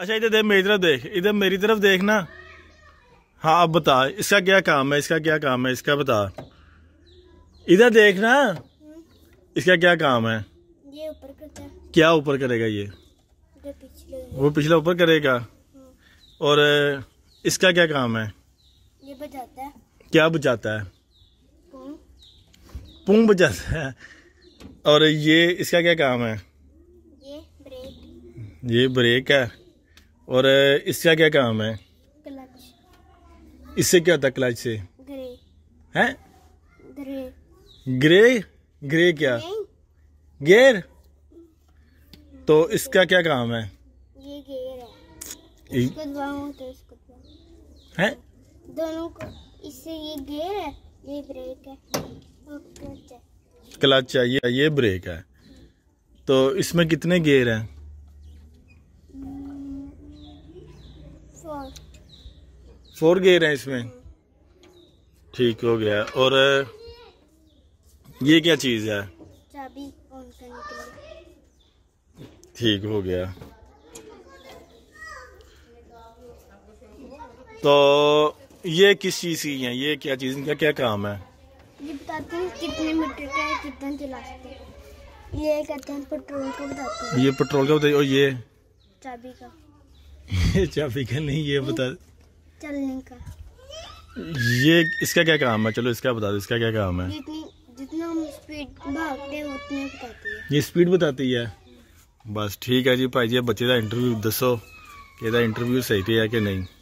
अच्छा इधर देख मेरी तरफ देख इधर मेरी तरफ देख ना हाँ अब बता इसका क्या काम है इसका क्या काम है इसका बता इधर देख ना इसका क्या काम है ये ऊपर करता क्या ऊपर करेगा ये वो पिछला ऊपर करेगा और इसका क्या काम है ये बजाता है क्या बजाता है पुंग बजाता है और ये इसका क्या काम है ये ब्रेक ये ब्रेक है और इसका क्या काम है इससे क्या होता क्लच से ग्रे हैं ग्रे ग्रे क्या गेर तो इसका क्या काम है ये गेर है इसको दबाऊं तो इसको हैं दोनों को इससे ये गेर है ये ब्रेक है क्लच है क्लच है ये ये ब्रेक है तो इसमें कितने गेयर हैं फोर फोर गेयर हैं इसमें हम्म। ठीक हो गया और ये क्या चीज़ है ठीक हो गया तो ये किस चीज़ की है ये क्या चीज़ इनका क्या काम है ये बताते हैं कितने मीटर का है कितना चलाते हैं ये कहते हैं पेट्रोल का बताते हैं ये पेट्रोल का बताइए और ये चाबी का ये चाबी का नहीं ये हम्म, बता चलने का ये इसका क्या काम है चलो इसका बता दो इसका क्या काम है जितनी हम स्पीड भागते बताती है ये स्पीड बताती है बस ठीक है जी भाई जी बच्चे का इंटरव्यू दसो कि इंटरव्यू सही है कि नहीं